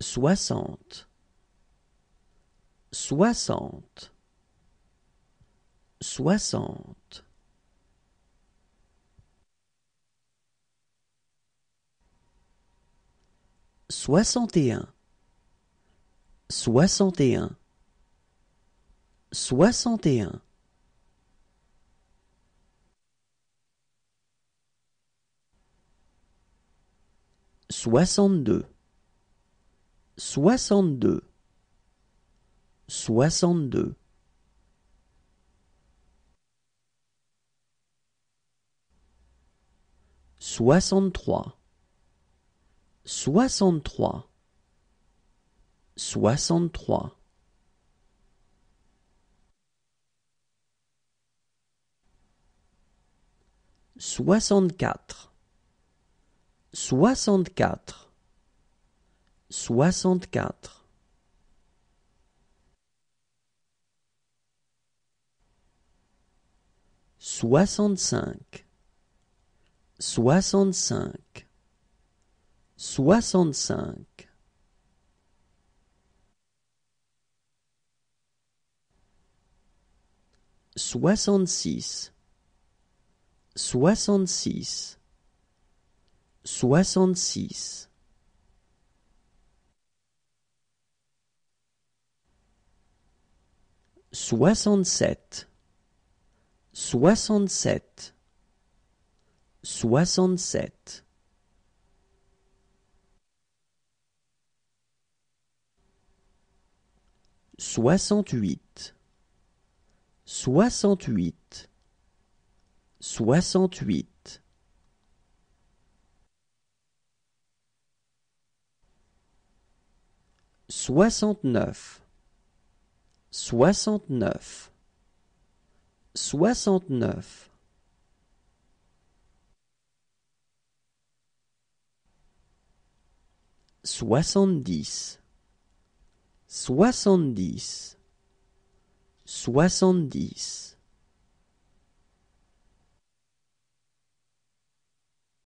soixante, soixante, soixante. Soixante et un, soixante et un, soixante et un. Soixante-deux 62 62 63 63 63 64 64 soixante-quatre soixante-cinq soixante-cinq soixante-cinq soixante-six soixante-six soixante-six soixante-sept, soixante-sept, soixante-sept. Soixante-huit, soixante-huit, soixante-huit. Soixante-neuf soixante-neuf, soixante-neuf. soixante-dix, soixante-dix, soixante-dix.